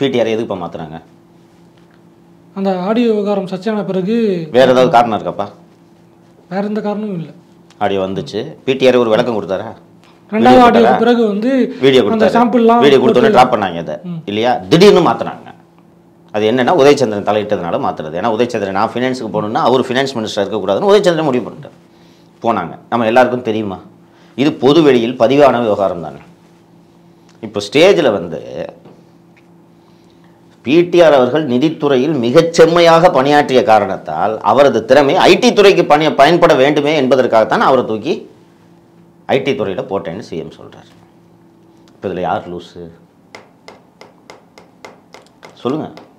பிடிஆரை எதுக்கு இப்போ மாற்றுறாங்க அந்த ஆடியோ விவகாரம் சர்ச்சையான பிறகு வேறு ஏதாவது காரணம் இருக்காப்பா வேறு எந்த காரணமும் இல்லை ஆடியோ வந்துச்சு பிடிஆரை ஒரு விளக்கம் கொடுத்தாரா ரெண்டாவது ஆடியோக்கு பிறகு வந்து வீடியோ கொடுத்த சாம்பிள்லாம் வீடியோ கொடுத்தோன்னே ட்ராப் பண்ணாங்க அதை இல்லையா திடீர்னு மாற்றினாங்க அது என்னென்னா உதயச்சந்திரன் தலையிட்டதுனால மாற்றுறது ஏன்னா உதயச்சந்திரன் நான் ஃபினான்ஸுக்கு போகணுன்னா அவர் ஃபினான்ஸ் மினிஸ்டர் இருக்கக்கூடாதுன்னு உதயச்சந்திரன் முடிவு பண்ணிட்டார் போனாங்க நம்ம எல்லாருக்கும் தெரியுமா இது பொது வெளியில் பதிவான விவகாரம் தானே இப்போ ஸ்டேஜில் வந்து பிடிஆர் அவர்கள் நிதித்துறையில் மிகச் செம்மையாக பணியாற்றிய காரணத்தால் அவரது திறமை ஐடி துறைக்கு பணிய பயன்பட வேண்டுமே என்பதற்காகத்தான் அவரை தூக்கி ஐடி துறையில் போட்டேன்னு சிஎம் சொல்கிறார் இப்போ இதில் யார் லூஸு சொல்லுங்கள்